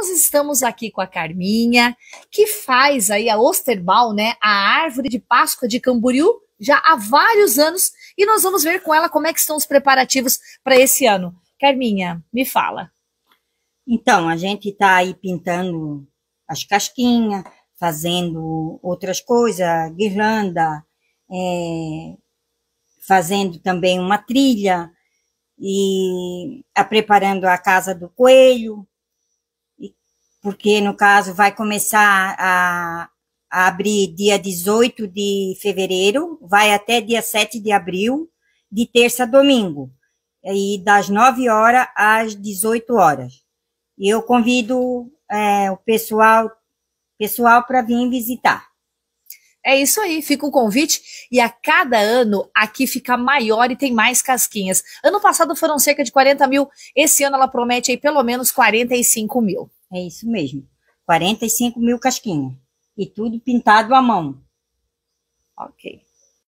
nós estamos aqui com a Carminha, que faz aí a Osterbal, né, a árvore de Páscoa de Camboriú, já há vários anos, e nós vamos ver com ela como é que estão os preparativos para esse ano. Carminha, me fala. Então, a gente está aí pintando as casquinhas, fazendo outras coisas, guirlanda, é, fazendo também uma trilha e a preparando a casa do coelho, porque no caso vai começar a, a, abrir dia 18 de fevereiro, vai até dia 7 de abril, de terça a domingo, e das 9 horas às 18 horas. E eu convido é, o pessoal pessoal para vir visitar. É isso aí, fica o convite. E a cada ano aqui fica maior e tem mais casquinhas. Ano passado foram cerca de 40 mil, esse ano ela promete aí pelo menos 45 mil. É isso mesmo. 45 mil casquinhas. E tudo pintado à mão. Ok.